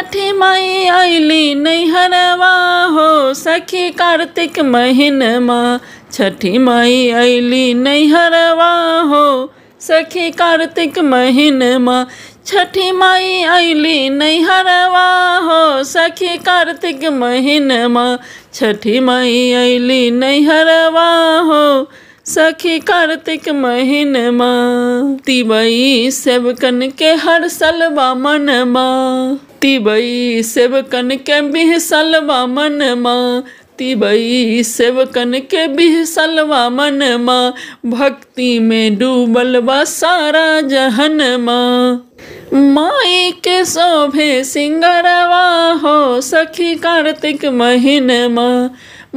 छठी माई आईली नैहरवा हो सखी कार्तिक महीनमा छठी माई आईली नैहरवा हो सखी कार्तिक महीनमा छठी माई आईली नैहरवा हो सखी कार्तिक माँ छठी माई आईली नैहरवा हो सखी कार्तिक महीनमा तिबई सेवकन के हर सलवा माँ तिबई सेवकन के बिह सलवा मन माँ भक्ति सेवकन के बिह सलवा माँ भक्ति में डूबल बा सारा माँ माई के शोभे सिंगरवा हो सखी कार्तिक महीन माँ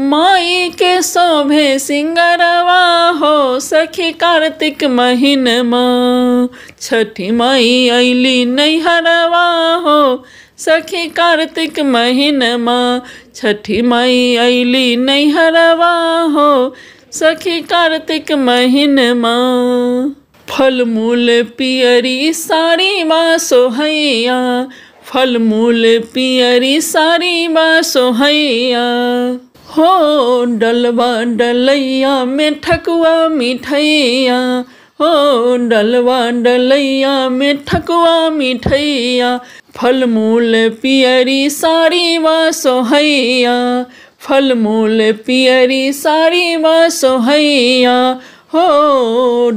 माई के शोभे सिंगरवा हो सखी कार्तिक महीन माँ छठी माई अली नैहरवा हो सखी कार्तिक महीनमा छठी माई ऐली नहीं हरवा हो सखी कार्तिक महीनमा फल मूल पियरी सारी माँ सोहैया फल मूल पियरी सारी माँ सोहैया हो डलवा डलैया में ठकुआ मिठैया हो डलवा डलैया में ठकुआ मिठैया फल मूल पियरी सारी वा सोहैया फल मूल पियरी सारी व सोहैया हो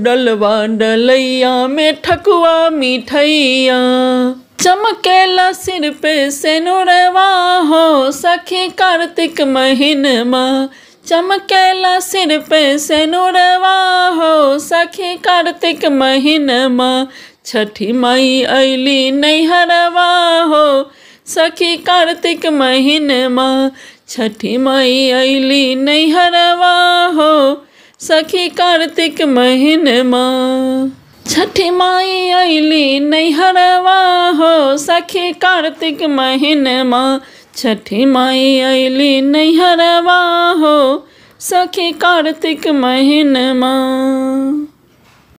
डलवा डलैया में ठकुआ मिठैया चमकेला सिर पे से नुरवा हो सखी कार्तिक महीनमा चमकेला सिर पे सेनुरवा हो सखी कार्तिक महीनमा छठी मई अली नैहरवा हो सखी कार्तिक महीनमा छठी मई अली नैहरवा हो सखी कार्तिक महीनमा छठी माई अली नैहरवा हो सखी कार्तिक महीनमा छठी माई अली नैहरवा हो सखी कार्तिक महीनमा